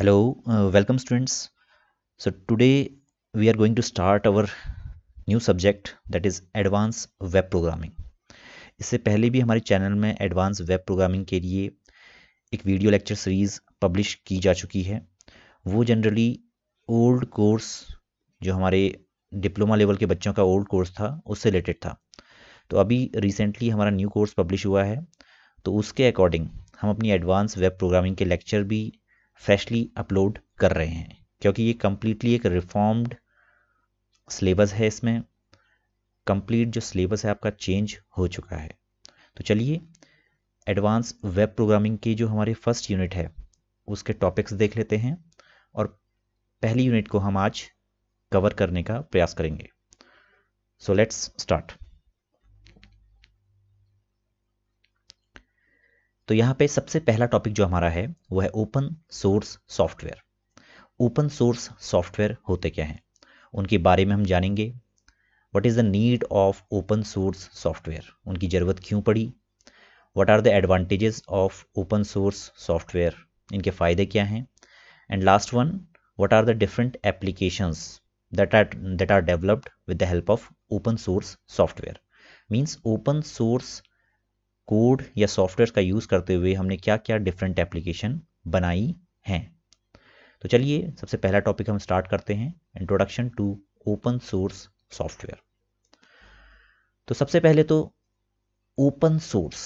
hello uh, welcome students so today we are going to start our new subject that is advanced web programming इससे पहले भी हमारे channel में advance web programming के लिए एक वीडियो लेक्चर सीरीज़ पब्लिश की जा चुकी है वो जनरली ओल्ड कोर्स जो हमारे डिप्लोमा लेवल के बच्चों का ओल्ड कोर्स था उससे रिलेटेड था तो अभी रिसेंटली हमारा न्यू कोर्स पब्लिश हुआ है तो उसके अकॉर्डिंग हम अपनी एडवांस वेब प्रोग्रामिंग के लेक्चर भी फ्रेशली अपलोड कर रहे हैं क्योंकि ये कम्प्लीटली एक रिफॉर्म्ड सिलेबस है इसमें कंप्लीट जो सिलेबस है आपका चेंज हो चुका है तो चलिए एडवांस वेब प्रोग्रामिंग की जो हमारे फर्स्ट यूनिट है उसके टॉपिक्स देख लेते हैं और पहली यूनिट को हम आज कवर करने का प्रयास करेंगे सो लेट्स स्टार्ट तो यहाँ पे सबसे पहला टॉपिक जो हमारा है वो है open source software open source software होते क्या हैं उनके बारे में हम जानेंगे what is the need of open source software उनकी ज़रूरत क्यों पड़ी what are the advantages of open source software इनके फ़ायदे क्या हैं and last one what are the different applications that are that are developed with the help of open source software means open source code या software का use करते हुए हमने क्या क्या डिफरेंट एप्लीकेशन बनाई हैं तो चलिए सबसे पहला टॉपिक हम स्टार्ट करते हैं introduction to open source software तो सबसे पहले तो ओपन सोर्स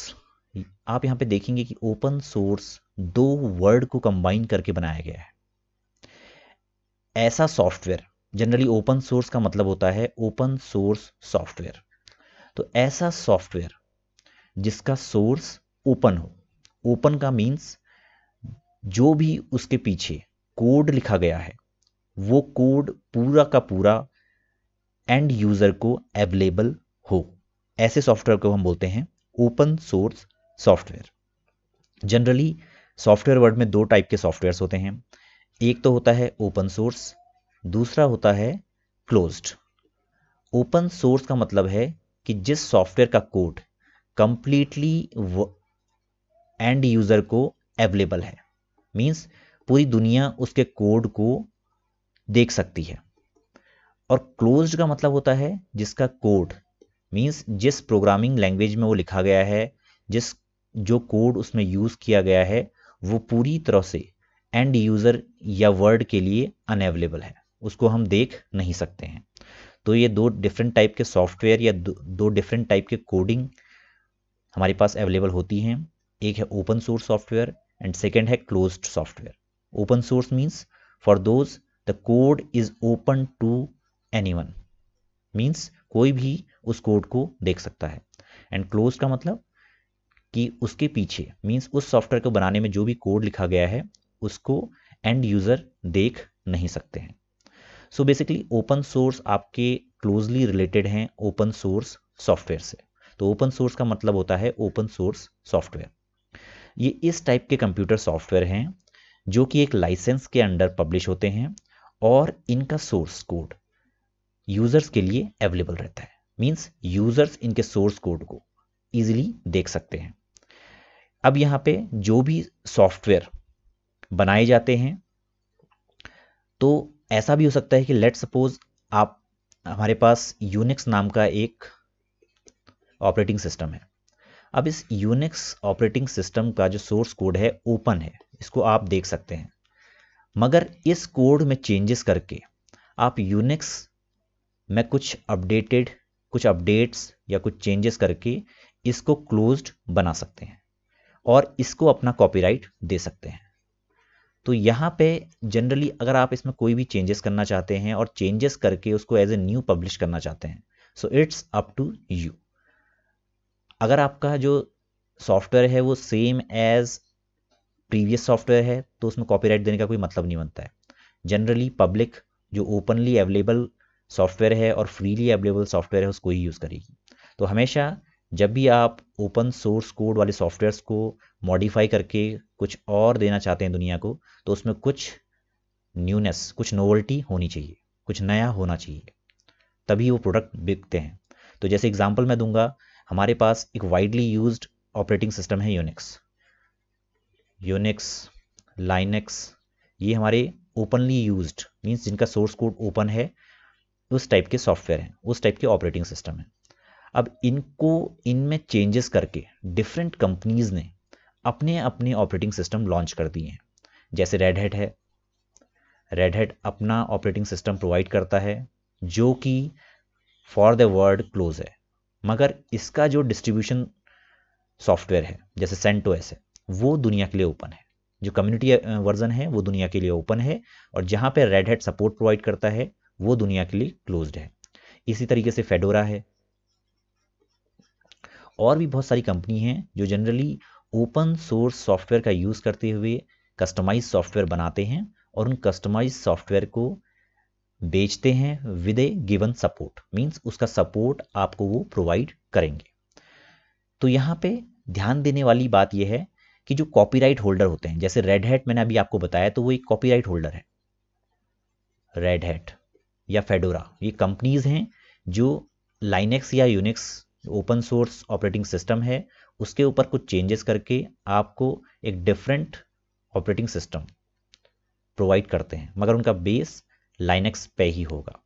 आप यहाँ पे देखेंगे कि ओपन सोर्स दो वर्ड को कंबाइन करके बनाया गया है ऐसा सॉफ्टवेयर जनरली ओपन सोर्स का मतलब होता है ओपन सोर्स सॉफ्टवेयर तो ऐसा सॉफ्टवेयर जिसका सोर्स ओपन हो ओपन का मीन्स जो भी उसके पीछे कोड लिखा गया है वो कोड पूरा का पूरा एंड यूज़र को अवेलेबल हो ऐसे सॉफ्टवेयर को हम बोलते हैं open source software generally software word में दो टाइप के सॉफ्टवेयर्स होते हैं एक तो होता है ओपन सोर्स दूसरा होता है क्लोज्ड ओपन सोर्स का मतलब है कि जिस सॉफ्टवेयर का कोड कंप्लीटली एंड यूज़र को अवेलेबल है मीन्स पूरी दुनिया उसके कोड को देख सकती है और क्लोज का मतलब होता है जिसका कोड मीन्स जिस प्रोग्रामिंग लैंग्वेज में वो लिखा गया है जिस जो कोड उसमें यूज़ किया गया है वो पूरी तरह से एंड यूज़र या वर्ड के लिए अनएवेलेबल है उसको हम देख नहीं सकते हैं तो ये दो डिफरेंट टाइप के सॉफ्टवेयर या दो डिफरेंट टाइप के कोडिंग हमारे पास अवेलेबल होती हैं एक है open source software and second है close software open source means for those the code is open to anyone means कोई भी उस कोड को देख सकता है एंड क्लोज का मतलब कि उसके पीछे मीन्स उस सॉफ्टवेयर को बनाने में जो भी कोड लिखा गया है उसको एंड यूज़र देख नहीं सकते हैं सो बेसिकली ओपन सोर्स आपके क्लोजली रिलेटेड हैं ओपन सोर्स सॉफ्टवेयर से तो ओपन सोर्स का मतलब होता है ओपन सोर्स सॉफ्टवेयर ये इस टाइप के कंप्यूटर सॉफ्टवेयर हैं जो कि एक लाइसेंस के अंडर पब्लिश होते हैं और इनका सोर्स कोड यूज़र्स के लिए अवेलेबल रहता है मीन्स यूज़र्स इनके सोर्स कोड को ईजिली देख सकते हैं अब यहाँ पे जो भी सॉफ्टवेयर बनाए जाते हैं तो ऐसा भी हो सकता है कि लेट सपोज आप हमारे पास यूनिक्स नाम का एक ऑपरेटिंग सिस्टम है अब इस यूनिक्स ऑपरेटिंग सिस्टम का जो सोर्स कोड है ओपन है इसको आप देख सकते हैं मगर इस कोड में चेंजेस करके आप यूनिक्स में कुछ अपडेटेड कुछ अपडेट्स या कुछ चेंजेस करके इसको क्लोज्ड बना सकते हैं और इसको अपना कॉपीराइट दे सकते हैं तो यहाँ पे जनरली अगर आप इसमें कोई भी चेंजेस करना चाहते हैं और चेंजेस करके उसको एज ए न्यू पब्लिश करना चाहते हैं so it's up to you अगर आपका जो सॉफ्टवेयर है वो सेम एज प्रीवियस सॉफ्टवेयर है तो उसमें कॉपीराइट देने का कोई मतलब नहीं बनता है जनरली पब्लिक जो ओपनली अवेलेबल सॉफ्टवेयर है और फ्रीली अवेलेबल सॉफ्टवेयर है उसको ही यूज़ करेगी तो हमेशा जब भी आप ओपन सोर्स कोड वाले सॉफ्टवेयर्स को मॉडिफाई करके कुछ और देना चाहते हैं दुनिया को तो उसमें कुछ न्यूनेस कुछ नोवल्टी होनी चाहिए कुछ नया होना चाहिए तभी वो प्रोडक्ट बिकते हैं तो जैसे एग्जाम्पल मैं दूंगा हमारे पास एक वाइडली यूज ऑपरेटिंग सिस्टम है यूनिक्स यूनिक्स लाइनक्स ये हमारे ओपनली यूज मीन्स जिनका सोर्स कोड ओपन है उस टाइप के सॉफ्टवेयर हैं उस टाइप के ऑपरेटिंग सिस्टम है अब इनको इनमें चेंजेस करके डिफरेंट कंपनीज ने अपने अपने ऑपरेटिंग सिस्टम लॉन्च कर दिए हैं जैसे रेड हेड है रेड हेड अपना ऑपरेटिंग सिस्टम प्रोवाइड करता है जो कि फॉर द वर्ल्ड क्लोज है मगर इसका जो डिस्ट्रीब्यूशन सॉफ्टवेयर है जैसे सेंटो एस है वो दुनिया के लिए ओपन है जो कम्युनिटी वर्जन है वो दुनिया के लिए ओपन है और जहाँ पे रेड हेड सपोर्ट प्रोवाइड करता है वो दुनिया के लिए क्लोज है इसी तरीके से फेडोरा है और भी बहुत सारी कंपनी हैं जो जनरली ओपन सोर्स सॉफ्टवेयर का यूज़ करते हुए कस्टमाइज सॉफ्टवेयर बनाते हैं और उन कस्टमाइज सॉफ्टवेयर को बेचते हैं with a given support means उसका सपोर्ट आपको वो प्रोवाइड करेंगे तो यहाँ पे ध्यान देने वाली बात यह है कि जो कॉपीराइट होल्डर होते हैं जैसे रेड हैट मैंने अभी आपको बताया तो वो एक कॉपीराइट होल्डर है रेड हैट या फेडोरा ये कंपनीज हैं जो लाइनेक्स या Unix open source operating system है उसके ऊपर कुछ चेंजेस करके आपको एक डिफरेंट ऑपरेटिंग सिस्टम प्रोवाइड करते हैं मगर उनका बेस लाइनक्स पे ही होगा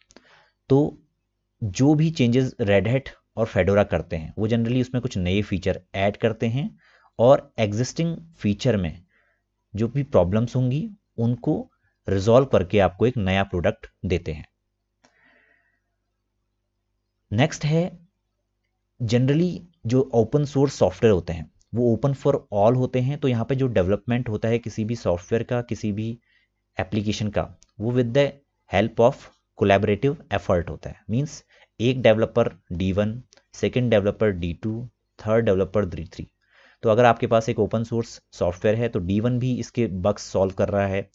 तो जो भी चेंजेस रेडहेट और फेडोरा करते हैं वो जनरली उसमें कुछ नए फीचर ऐड करते हैं और एग्जिस्टिंग फीचर में जो भी प्रॉब्लम्स होंगी उनको रिजॉल्व करके आपको एक नया प्रोडक्ट देते हैं नेक्स्ट है जनरली जो ओपन सोर्स सॉफ्टवेयर होते हैं वो ओपन फॉर ऑल होते हैं तो यहाँ पे जो डेवलपमेंट होता है किसी भी सॉफ्टवेयर का किसी भी एप्लीकेशन का वो with the help of collaborative effort होता है मीन्स एक developer D one second developer D two third developer D three तो अगर आपके पास एक ओपन सोर्स सॉफ्टवेयर है तो डी वन भी इसके बक्स सॉल्व कर रहा है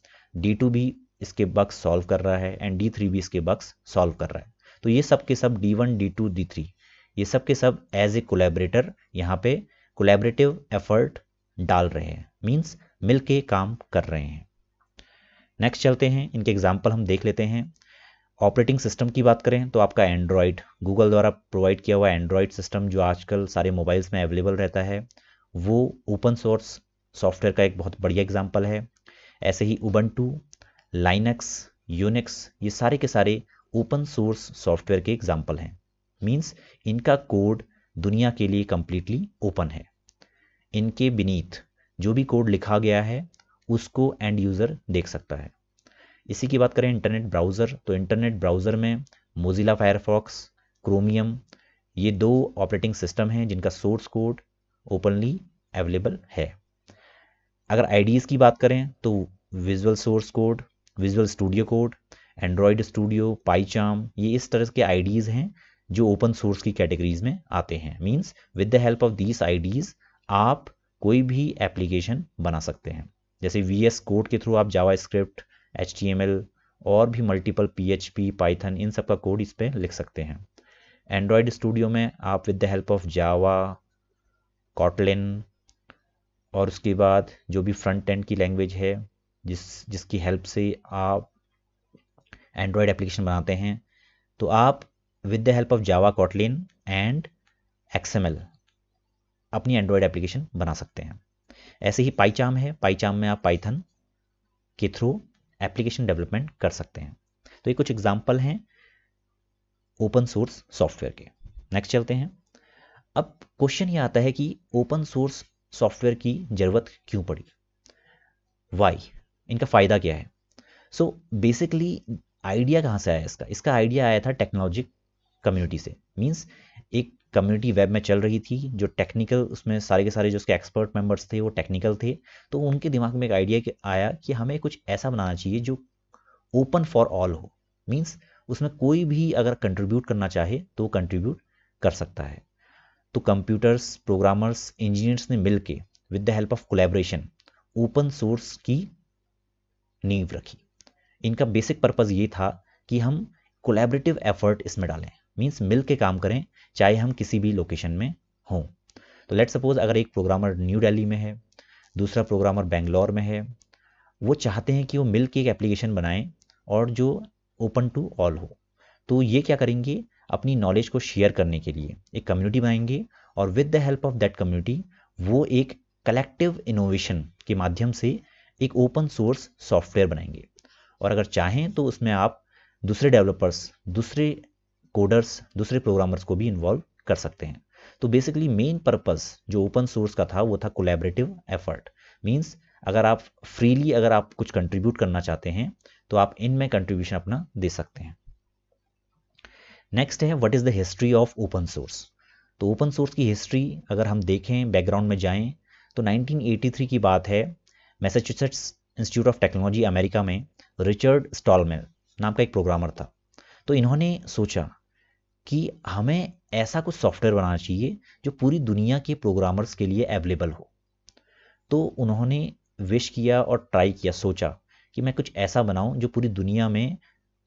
डी टू भी इसके बक्स सॉल्व कर रहा है एंड डी थ्री भी इसके बक्स सॉल्व कर रहा है तो ये सब के सब D one D two D three ये सब के सब एज ए कोलेबरेटर यहाँ पे कोलेबरेटिव एफर्ट डाल रहे हैं मीन्स मिल के काम कर रहे हैं नेक्स्ट चलते हैं इनके एग्जाम्पल हम देख लेते हैं ऑपरेटिंग सिस्टम की बात करें तो आपका एंड्रॉयड गूगल द्वारा प्रोवाइड किया हुआ एंड्रॉयड सिस्टम जो आजकल सारे मोबाइल्स में अवेलेबल रहता है वो ओपन सोर्स सॉफ्टवेयर का एक बहुत बढ़िया एग्जाम्पल है ऐसे ही उबन टू लाइनक्स यूनिक्स ये सारे के सारे ओपन सोर्स सॉफ्टवेयर के एग्जाम्पल हैं मीन्स इनका कोड दुनिया के लिए कम्प्लीटली ओपन है इनके बिनीत जो भी कोड लिखा गया है उसको एंड यूज़र देख सकता है इसी की बात करें इंटरनेट ब्राउज़र तो इंटरनेट ब्राउज़र में मोजिला फायरफॉक्स क्रोमियम ये दो ऑपरेटिंग सिस्टम हैं जिनका सोर्स कोड ओपनली अवेलेबल है अगर आई की बात करें तो visual source code Visual Studio Code Android Studio PyCharm ये इस तरह के आईडीज़ हैं जो ओपन सोर्स की कैटेगरीज में आते हैं means with the help of these IDEs आप कोई भी एप्लीकेशन बना सकते हैं जैसे वी एस कोड के थ्रू आप JavaScript H T M L और भी multiple P H P Python इन सब का कोड इस पर लिख सकते हैं एंड्रॉयड स्टूडियो में आप with the help of Java Kotlin और उसके बाद जो भी फ्रंट एंड की लैंग्वेज है जिस जिसकी हेल्प से आप एंड्रॉयड एप्लीकेशन बनाते हैं तो आप with the help of Java Kotlin and XML अपनी एंड्रॉयड एप्लीकेशन बना सकते हैं ऐसे ही पाईचाम है पाईचाम में आप पाइथन के थ्रू एप्लीकेशन डेवलपमेंट कर सकते हैं तो ये कुछ एग्जाम्पल हैं ओपन सोर्स सॉफ्टवेयर के नेक्स्ट चलते हैं अब क्वेश्चन ये आता है कि ओपन सोर्स सॉफ्टवेयर की ज़रूरत क्यों पड़ी वाई इनका फ़ायदा क्या है सो बेसिकली आइडिया कहाँ से आया इसका इसका आइडिया आया था टेक्नोलॉजी कम्युनिटी से मीन्स एक कम्युनिटी वेब में चल रही थी जो टेक्निकल उसमें सारे के सारे जो उसके एक्सपर्ट मेंबर्स थे वो टेक्निकल थे तो उनके दिमाग में एक आइडिया आया कि हमें कुछ ऐसा बनाना चाहिए जो ओपन फॉर ऑल हो मीन्स उसमें कोई भी अगर कंट्रीब्यूट करना चाहे तो वो कंट्रीब्यूट कर सकता है तो कंप्यूटर्स प्रोग्रामर्स इंजीनियर्स ने मिल के with the help of collaboration open source की नींव रखी इनका बेसिक पर्पज़ ये था कि हम कोलेबरेटिव एफर्ट इसमें डालें मीन्स मिल के काम करें चाहे हम किसी भी लोकेशन में हों तो लेट सपोज अगर एक प्रोग्रामर न्यू दिल्ली में है दूसरा प्रोग्रामर बेंगलोर में है वो चाहते हैं कि वो मिल के एक एप्लीकेशन बनाएं और जो ओपन टू ऑल हो तो ये क्या करेंगे अपनी नॉलेज को शेयर करने के लिए एक कम्युनिटी बनाएंगे और with the help of that community वो एक कलेक्टिव इनोवेशन के माध्यम से एक ओपन सोर्स सॉफ्टवेयर बनाएंगे और अगर चाहें तो उसमें आप दूसरे डेवलपर्स दूसरे कोडर्स दूसरे प्रोग्रामर्स को भी इन्वॉल्व कर सकते हैं तो बेसिकली मेन पर्पस जो ओपन सोर्स का था वो था कोलेबरेटिव एफर्ट मीन्स अगर आप फ्रीली अगर आप कुछ कंट्रीब्यूट करना चाहते हैं तो आप इनमें कंट्रीब्यूशन अपना दे सकते हैं नेक्स्ट है what is the history of open source तो ओपन सोर्स की हिस्ट्री अगर हम देखें बैकग्राउंड में जाएं तो 1983 की बात है Massachusetts Institute of Technology America में रिचर्ड स्टॉलमेल नाम का एक प्रोग्रामर था तो इन्होंने सोचा कि हमें ऐसा कुछ सॉफ्टवेयर बनाना चाहिए जो पूरी दुनिया के प्रोग्रामर्स के लिए अवेलेबल हो तो उन्होंने विश किया और ट्राई किया सोचा कि मैं कुछ ऐसा बनाऊं जो पूरी दुनिया में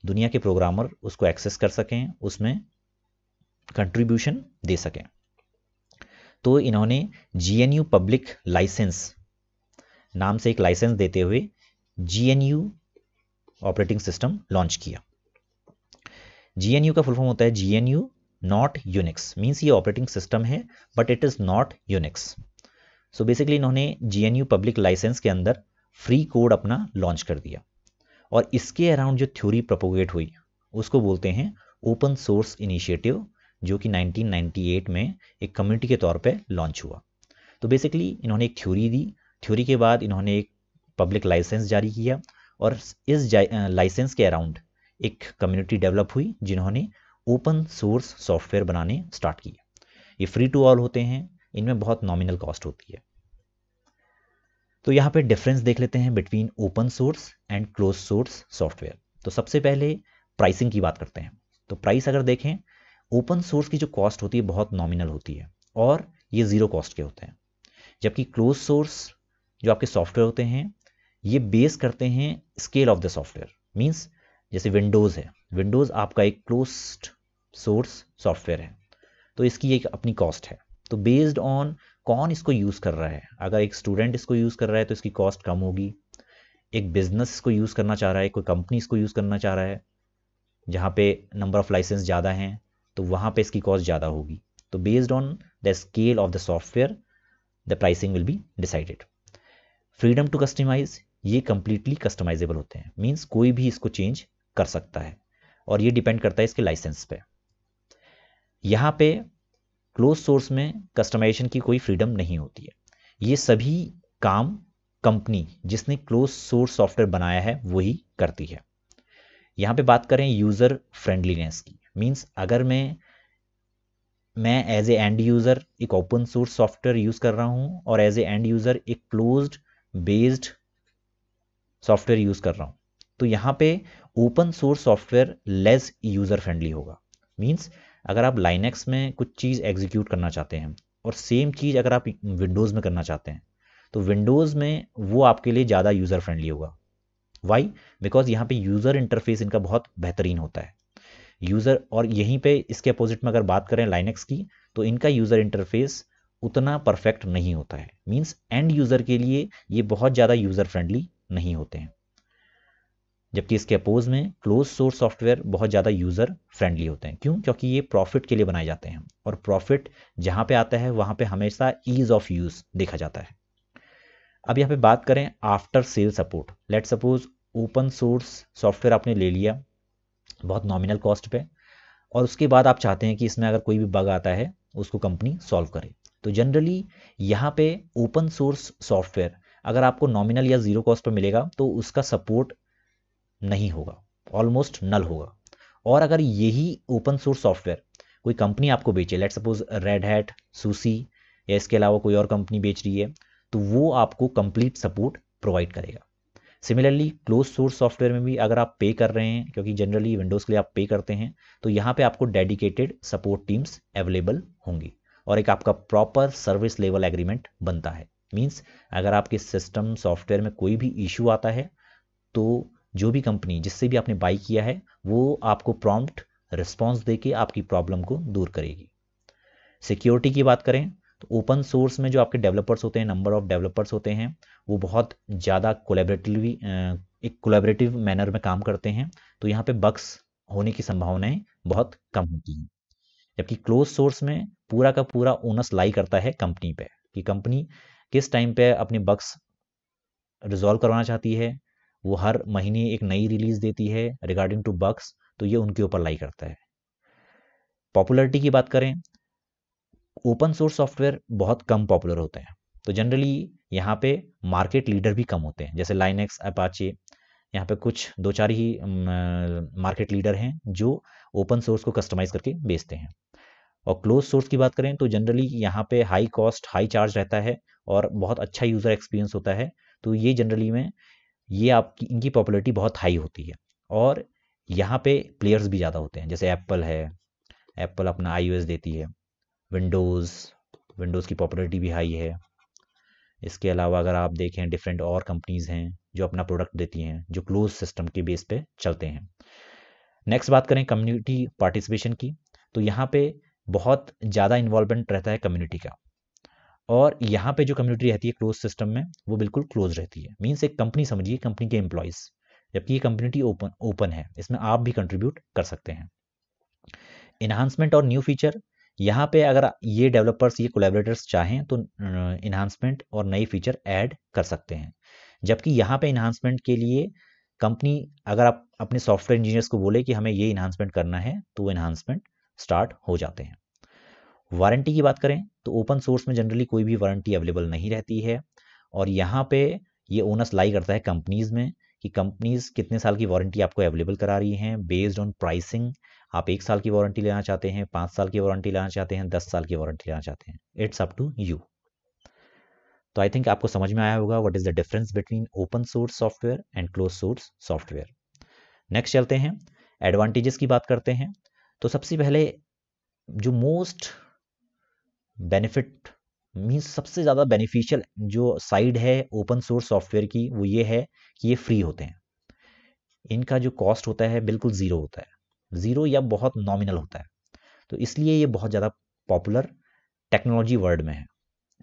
दुनिया के प्रोग्रामर उसको एक्सेस कर सकें उसमें कंट्रीब्यूशन दे सकें तो इन्होंने जी पब्लिक लाइसेंस नाम से एक लाइसेंस देते हुए जी ऑपरेटिंग सिस्टम लॉन्च किया जी का फुल फॉर्म होता है G N U not Unix means ये ऑपरेटिंग सिस्टम है but it is not Unix so basically इन्होंने जी पब्लिक लाइसेंस के अंदर फ्री कोड अपना लॉन्च कर दिया और इसके अराउंड जो थ्योरी प्रपोगेट हुई उसको बोलते हैं ओपन सोर्स इनिशिएटिव जो कि 1998 में एक कम्युनिटी के तौर पे लॉन्च हुआ तो बेसिकली इन्होंने एक थ्योरी दी थ्योरी के बाद इन्होंने एक पब्लिक लाइसेंस जारी किया और इस लाइसेंस के अराउंड एक कम्युनिटी डेवलप हुई जिन्होंने ओपन सोर्स सॉफ्टवेयर बनाने स्टार्ट किए ये फ्री टू ऑल होते हैं इनमें बहुत नॉमिनल कॉस्ट होती है तो यहाँ पे डिफरेंस देख लेते हैं between open source and close source software तो सबसे पहले प्राइसिंग की बात करते हैं तो प्राइस अगर देखें ओपन सोर्स की जो कॉस्ट होती है बहुत नॉमिनल होती है और ये ज़ीरो कॉस्ट के होते हैं जबकि क्लोज सोर्स जो आपके सॉफ्टवेयर होते हैं ये बेस करते हैं scale of the software means जैसे विंडोज़ है विंडोज़ आपका एक क्लोज सोर्स सॉफ्टवेयर है तो इसकी एक अपनी कॉस्ट है तो बेस्ड ऑन कौन इसको यूज़ कर रहा है अगर एक स्टूडेंट इसको यूज़ कर रहा है तो इसकी कॉस्ट कम होगी एक बिज़नेस को यूज़ करना चाह रहा है कोई कंपनी इसको यूज़ करना चाह रहा है जहाँ पे नंबर ऑफ़ लाइसेंस ज़्यादा हैं तो वहाँ पे इसकी कॉस्ट ज़्यादा होगी तो based on the scale of the software the pricing will be decided freedom to customize ये कम्प्लीटली कस्टमाइजेबल होते हैं मीन्स कोई भी इसको चेंज कर सकता है और ये डिपेंड करता है इसके लाइसेंस पे यहाँ पे क्लोज सोर्स में कस्टमाइजेशन की कोई फ्रीडम नहीं होती है ये सभी काम कंपनी जिसने क्लोज सोर्स सॉफ्टवेयर बनाया है वही करती है यहाँ पे बात करें यूज़र फ्रेंडलीनेस की मीन्स अगर मैं मैं एज ए एंड यूज़र एक ओपन सोर्स सॉफ्टवेयर यूज़ कर रहा हूँ और एज ए एंड यूज़र एक क्लोज्ड बेस्ड सॉफ्टवेयर यूज़ कर रहा हूँ तो यहाँ पे open source software less user friendly होगा मीन्स अगर आप लाइनेक्स में कुछ चीज़ एग्जीक्यूट करना चाहते हैं और सेम चीज़ अगर आप विंडोज़ में करना चाहते हैं तो विंडोज़ में वो आपके लिए ज़्यादा यूज़र फ्रेंडली होगा वाई बिकॉज यहाँ पे यूज़र इंटरफेस इनका बहुत बेहतरीन होता है यूज़र और यहीं पे इसके अपोजिट में अगर बात करें लाइनेक्स की तो इनका यूज़र इंटरफेस उतना परफेक्ट नहीं होता है मीन्स एंड यूज़र के लिए ये बहुत ज़्यादा यूज़र फ्रेंडली नहीं होते हैं जबकि इसके अपोज में क्लोज सोर्स सॉफ्टवेयर बहुत ज़्यादा यूज़र फ्रेंडली होते हैं क्यों क्योंकि ये प्रॉफिट के लिए बनाए जाते हैं और प्रॉफिट जहाँ पे आता है वहाँ पे हमेशा ईज ऑफ यूज़ देखा जाता है अब यहाँ पे बात करें after sale support let suppose open source software आपने ले लिया बहुत नॉमिनल कॉस्ट पे और उसके बाद आप चाहते हैं कि इसमें अगर कोई भी बग आता है उसको कंपनी सॉल्व करे तो जनरली यहाँ पे ओपन सोर्स सॉफ्टवेयर अगर आपको नॉमिनल या ज़ीरो कॉस्ट पर मिलेगा तो उसका सपोर्ट नहीं होगा ऑलमोस्ट नल होगा और अगर यही ओपन सोर्स सॉफ्टवेयर कोई कंपनी आपको बेचे let suppose Red Hat SUSE या इसके अलावा कोई और कंपनी बेच रही है तो वो आपको कंप्लीट सपोर्ट प्रोवाइड करेगा सिमिलरली क्लोज सोर्स सॉफ्टवेयर में भी अगर आप पे कर रहे हैं क्योंकि जनरली विंडोज़ के लिए आप पे करते हैं तो यहाँ पे आपको डेडिकेटेड सपोर्ट टीम्स अवेलेबल होंगी और एक आपका प्रॉपर सर्विस लेवल एग्रीमेंट बनता है मीन्स अगर आपके सिस्टम सॉफ्टवेयर में कोई भी इशू आता है तो जो भी कंपनी जिससे भी आपने बाई किया है वो आपको प्रॉम्प्ट रिस्पॉन्स दे के आपकी प्रॉब्लम को दूर करेगी सिक्योरिटी की बात करें तो ओपन सोर्स में जो आपके डेवलपर्स होते हैं नंबर ऑफ डेवलपर्स होते हैं वो बहुत ज़्यादा कोलेबरेटिवली एक कोलेबरेटिव मैनर में काम करते हैं तो यहाँ पे बक्स होने की संभावनाएं बहुत कम होती हैं जबकि क्लोज सोर्स में पूरा का पूरा ओनस लाई करता है कंपनी पे कि कंपनी किस टाइम पे अपने बक्स रिजॉल्व करवाना चाहती है वो हर महीने एक नई रिलीज देती है रिगार्डिंग टू बक्स तो ये उनके ऊपर लाई करता है पॉपुलरिटी की बात करें ओपन सोर्स सॉफ्टवेयर बहुत कम पॉपुलर होते हैं तो जनरली यहाँ पे मार्केट लीडर भी कम होते हैं जैसे लाइनेक्स अपाचे यहाँ पे कुछ दो चार ही मार्केट लीडर हैं जो ओपन सोर्स को कस्टमाइज करके बेचते हैं और क्लोज सोर्स की बात करें तो जनरली यहाँ पे हाई कॉस्ट हाई चार्ज रहता है और बहुत अच्छा यूज़र एक्सपीरियंस होता है तो ये जनरली में ये आपकी इनकी पॉपुलरिटी बहुत हाई होती है और यहाँ पे प्लेयर्स भी ज़्यादा होते हैं जैसे एप्पल है एप्पल अपना आई देती है विंडोज़ विंडोज़ की पॉपुलरिटी भी हाई है इसके अलावा अगर आप देखें डिफरेंट और कंपनीज़ हैं जो अपना प्रोडक्ट देती हैं जो क्लोज सिस्टम के बेस पे चलते हैं नेक्स्ट बात करें कम्युनिटी पार्टिसिपेशन की तो यहाँ पे बहुत ज़्यादा इन्वॉल्वमेंट रहता है कम्युनिटी का और यहाँ पे जो कम्युनिटी रहती है क्लोज सिस्टम में वो बिल्कुल क्लोज रहती है मीन्स एक कंपनी समझिए कंपनी के एम्प्लॉयज़ जबकि ये कम्युनिटी ओपन ओपन है इसमें आप भी कंट्रीब्यूट कर सकते हैं इन्हांसमेंट और न्यू फीचर यहाँ पे अगर ये डेवलपर्स ये कोलेबरेटर्स चाहें तो इन्हांसमेंट और नए फीचर ऐड कर सकते हैं जबकि यहाँ पे इन्हांसमेंट के लिए कंपनी अगर आप अपने सॉफ्टवेयर इंजीनियर्स को बोले कि हमें ये इन्हांसमेंट करना है तो वो इन्हांसमेंट स्टार्ट हो जाते हैं वारंटी की बात करें तो ओपन सोर्स में जनरली कोई भी वारंटी अवेलेबल नहीं रहती है और यहाँ पे ये ओनस लाई करता है कंपनीज़ में कि कंपनीज़ कितने साल की वारंटी आपको अवेलेबल करा रही हैं बेस्ड ऑन प्राइसिंग आप एक साल की वारंटी लेना चाहते हैं पाँच साल की वारंटी लेना चाहते हैं दस साल की वारंटी लेना चाहते हैं इट्स अप टू यू तो आई थिंक आपको समझ में आया होगा what is the difference between open source software and close source software next चलते हैं एडवांटेजेस की बात करते हैं तो सबसे पहले जो मोस्ट बेनिफिट मीन्स सबसे ज़्यादा बेनिफिशियल जो साइड है ओपन सोर्स सॉफ्टवेयर की वो ये है कि ये फ्री होते हैं इनका जो कॉस्ट होता है बिल्कुल ज़ीरो होता है ज़ीरो या बहुत नॉमिनल होता है तो इसलिए ये बहुत ज़्यादा पॉपुलर टेक्नोलॉजी वर्ल्ड में है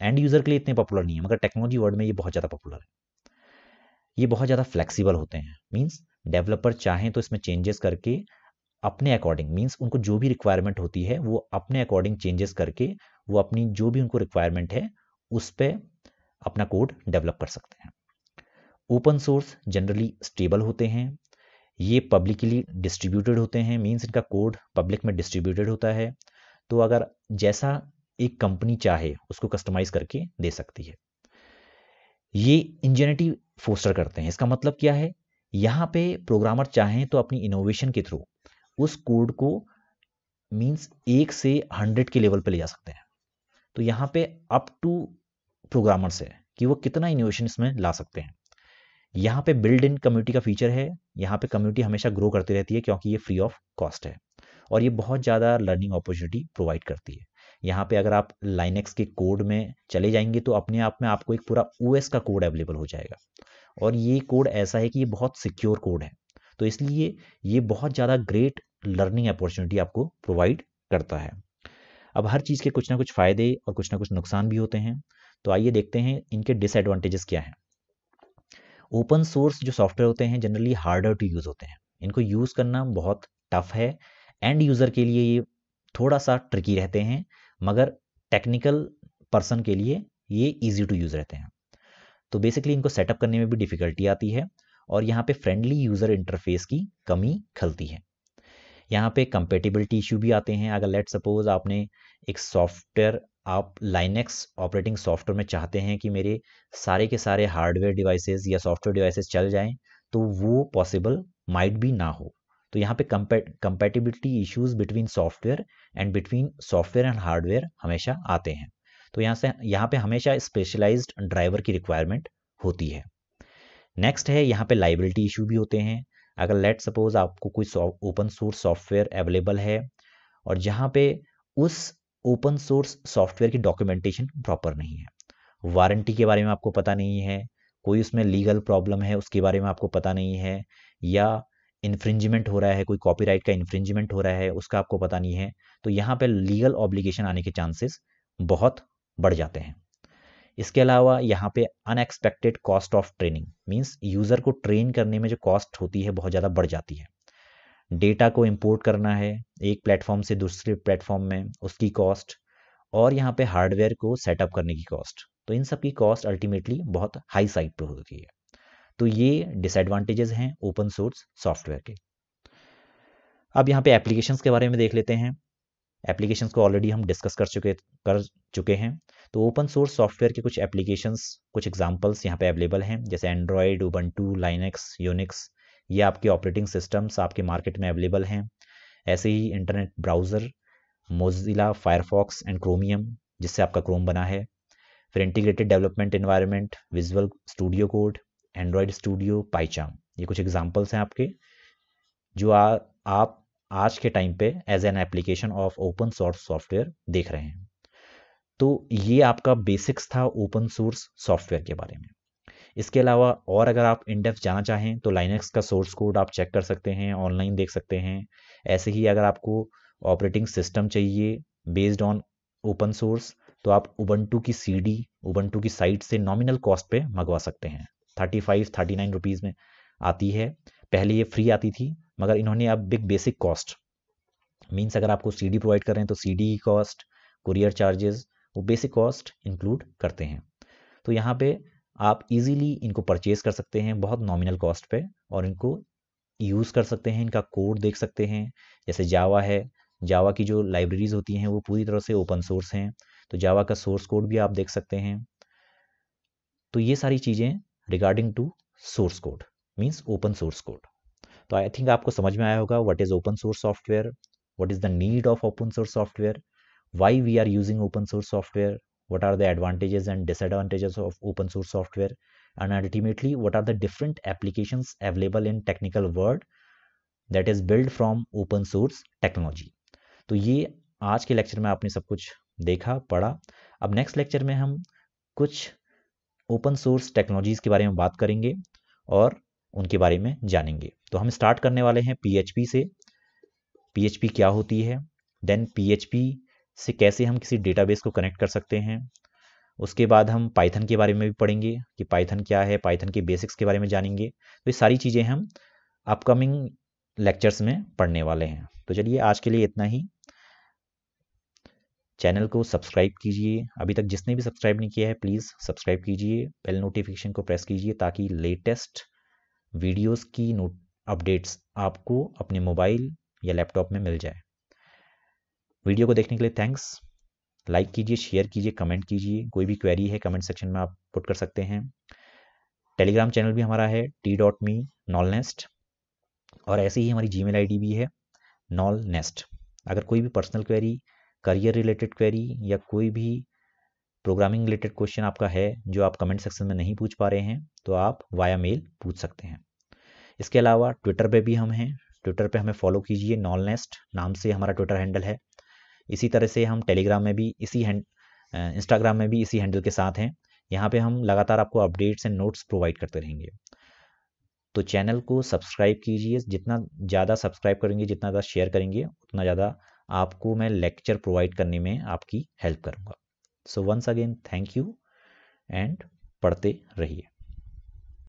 एंड यूज़र के लिए इतने पॉपुलर नहीं है मगर टेक्नोलॉजी वर्ल्ड में ये बहुत ज़्यादा पॉपुलर है ये बहुत ज़्यादा फ्लेक्सिबल होते हैं मीन्स डेवलपर चाहें तो इसमें चेंजेस करके अपने अकॉर्डिंग मीन्स उनको जो भी रिक्वायरमेंट होती है वो अपने अकॉर्डिंग चेंजेस करके वो अपनी जो भी उनको रिक्वायरमेंट है उस पर अपना कोड डेवलप कर सकते हैं ओपन सोर्स जनरली स्टेबल होते हैं ये पब्लिकली डिस्ट्रीब्यूटेड होते हैं मीन्स इनका कोड पब्लिक में डिस्ट्रीब्यूटेड होता है तो अगर जैसा एक कंपनी चाहे उसको कस्टमाइज करके दे सकती है ये इंजेनिटी फोस्टर करते हैं इसका मतलब क्या है यहाँ पे प्रोग्रामर चाहें तो अपनी इनोवेशन के थ्रू उस कोड को मीन्स एक से हंड्रेड के लेवल पे ले जा सकते हैं तो यहाँ पे अप टू प्रोग्रामर्स है कि वो कितना इनोवेशन इसमें ला सकते हैं यहाँ पे बिल्ड इन कम्युनिटी का फीचर है यहाँ पे कम्युनिटी हमेशा ग्रो करती रहती है क्योंकि ये फ्री ऑफ कॉस्ट है और ये बहुत ज़्यादा लर्निंग अपॉर्चुनिटी प्रोवाइड करती है यहाँ पे अगर आप लाइनेक्स के कोड में चले जाएंगे तो अपने आप में आपको एक पूरा ओ का कोड अवेलेबल हो जाएगा और ये कोड ऐसा है कि ये बहुत सिक्योर कोड है तो इसलिए ये बहुत ज़्यादा ग्रेट लर्निंग अपॉर्चुनिटी आपको प्रोवाइड करता है अब हर चीज़ के कुछ ना कुछ फ़ायदे और कुछ ना कुछ नुकसान भी होते हैं तो आइए देखते हैं इनके डिसएडवांटेजेस क्या हैं ओपन सोर्स जो सॉफ्टवेयर होते हैं जनरली हार्डर टू यूज़ होते हैं इनको यूज़ करना बहुत टफ है एंड यूज़र के लिए ये थोड़ा सा ट्रिकी रहते हैं मगर टेक्निकल पर्सन के लिए ये ईजी टू यूज़ रहते हैं तो बेसिकली इनको सेटअप करने में भी डिफ़िकल्टी आती है और यहाँ पे फ्रेंडली यूज़र इंटरफेस की कमी खलती है यहाँ पे कंपेटिबिलिटी इशू भी आते हैं अगर लेट सपोज आपने एक सॉफ्टवेयर आप लाइनेक्स ऑपरेटिंग सॉफ्टवेयर में चाहते हैं कि मेरे सारे के सारे हार्डवेयर डिवाइसेस या सॉफ्टवेयर डिवाइसेस चल जाएं तो वो पॉसिबल माइट भी ना हो तो यहाँ पे compatibility issues between software and between software and hardware हमेशा आते हैं तो यहाँ से यहाँ पे हमेशा स्पेशलाइज्ड ड्राइवर की रिक्वायरमेंट होती है नेक्स्ट है यहाँ पे लाइबिलिटी इशू भी होते हैं अगर लेट सपोज आपको कोई ओपन सोर्स सॉफ्टवेयर अवेलेबल है और जहाँ पे उस ओपन सोर्स सॉफ्टवेयर की डॉक्यूमेंटेशन प्रॉपर नहीं है वारंटी के बारे में आपको पता नहीं है कोई उसमें लीगल प्रॉब्लम है उसके बारे में आपको पता नहीं है या इन्फ्रिंजमेंट हो रहा है कोई कॉपीराइट का इन्फ्रिंजमेंट हो रहा है उसका आपको पता नहीं है तो यहाँ पे लीगल ऑब्लिगेशन आने के चांसेस बहुत बढ़ जाते हैं इसके अलावा यहाँ पे unexpected cost of training means user को ट्रेन करने में जो कॉस्ट होती है बहुत ज़्यादा बढ़ जाती है डेटा को इम्पोर्ट करना है एक प्लेटफॉर्म से दूसरे प्लेटफॉर्म में उसकी कॉस्ट और यहाँ पे हार्डवेयर को सेटअप करने की कॉस्ट तो इन सब की कॉस्ट अल्टीमेटली बहुत हाई साइड पर होती है तो ये डिसएडवांटेजेस हैं ओपन सोर्स सॉफ्टवेयर के अब यहाँ पे एप्लीकेशंस के बारे में देख लेते हैं एप्लीकेशन को ऑलरेडी हम डिस्कस कर चुके कर चुके हैं तो ओपन सोर्स सॉफ्टवेयर के कुछ एप्लीकेशंस कुछ एग्जाम्पल्स यहाँ पे अवेलेबल हैं जैसे एंड्रॉयड टू लाइनक्स यूनिक्स ये आपके ऑपरेटिंग सिस्टम्स आपके मार्केट में अवेलेबल हैं ऐसे ही internet browser Mozilla Firefox and Chromium जिससे आपका क्रोम बना है फिर integrated development environment Visual Studio Code Android Studio PyCharm ये कुछ एग्जाम्पल्स हैं आपके जो आ, आप आज के टाइम पे as an application of open source software देख रहे हैं तो ये आपका बेसिक्स था ओपन सोर्स सॉफ्टवेयर के बारे में इसके अलावा और अगर आप इनडेप्थ जाना चाहें तो लाइनेक्स का सोर्स कोड आप चेक कर सकते हैं ऑनलाइन देख सकते हैं ऐसे ही अगर आपको ऑपरेटिंग सिस्टम चाहिए बेस्ड ऑन ओपन सोर्स तो आप उबंटू की सी डी उबंटू की साइट से नॉमिनल कॉस्ट पे मंगवा सकते हैं thirty five thirty nine rupees में आती है पहले ये फ्री आती थी मगर इन्होंने अब बिग बेसिक कॉस्ट मीन्स अगर आपको सी प्रोवाइड कर रहे हैं तो सी की कॉस्ट कुरियर चार्जेस वो बेसिक कॉस्ट इंक्लूड करते हैं तो यहाँ पे आप इजीली इनको परचेज कर सकते हैं बहुत नॉमिनल कॉस्ट पे और इनको यूज़ कर सकते हैं इनका कोड देख सकते हैं जैसे जावा है जावा की जो लाइब्रेरीज़ होती हैं वो पूरी तरह से ओपन सोर्स हैं तो जावा का सोर्स कोड भी आप देख सकते हैं तो ये सारी चीज़ें regarding to source code means open source code तो आई थिंक आपको समझ में आया होगा what is open source software what is the need of open source software why we are using open source software what are the advantages and disadvantages of open source software and ultimately what are the different application available in technical world that is build from open source technology तो ये आज के lecture में आपने सब कुछ देखा पढ़ा अब नेक्स्ट लेक्चर में हम कुछ ओपन सोर्स टेक्नोलॉजीज के बारे में बात करेंगे और उनके बारे में जानेंगे तो हम स्टार्ट करने वाले हैं पीएचपी से पीएचपी क्या होती है देन पीएचपी से कैसे हम किसी डेटाबेस को कनेक्ट कर सकते हैं उसके बाद हम पाइथन के बारे में भी पढ़ेंगे कि पाइथन क्या है पाइथन के बेसिक्स के बारे में जानेंगे तो ये सारी चीज़ें हम अपकमिंग लेक्चर्स में पढ़ने वाले हैं तो चलिए आज के लिए इतना ही चैनल को सब्सक्राइब कीजिए अभी तक जिसने भी सब्सक्राइब नहीं किया है प्लीज़ सब्सक्राइब कीजिए बेल नोटिफिकेशन को प्रेस कीजिए ताकि लेटेस्ट वीडियोस की नोट अपडेट्स आपको अपने मोबाइल या लैपटॉप में मिल जाए वीडियो को देखने के लिए थैंक्स लाइक कीजिए शेयर कीजिए कमेंट कीजिए कोई भी क्वेरी है कमेंट सेक्शन में आप पुट कर सकते हैं टेलीग्राम चैनल भी हमारा है T dot me knowl nest और ऐसे ही हमारी जी मेल भी है नॉल नेस्ट अगर कोई भी personal query career related query या कोई भी प्रोग्रामिंग रिलेटेड क्वेश्चन आपका है जो आप कमेंट सेक्शन में नहीं पूछ पा रहे हैं तो आप वाया मेल पूछ सकते हैं इसके अलावा ट्विटर पे भी हम हैं ट्विटर पे हमें फॉलो कीजिए नॉलनेस्ट नाम से हमारा ट्विटर हैंडल है इसी तरह से हम टेलीग्राम में भी इसी हैंड इंस्टाग्राम में भी इसी हैंडल के साथ हैं यहाँ पे हम लगातार आपको अपडेट्स एंड नोट्स प्रोवाइड करते रहेंगे तो चैनल को सब्सक्राइब कीजिए जितना ज़्यादा सब्सक्राइब करेंगे जितना ज़्यादा शेयर करेंगे उतना ज़्यादा आपको मैं लेक्चर प्रोवाइड करने में आपकी हेल्प करूँगा so once again thank you and पढ़ते रहिए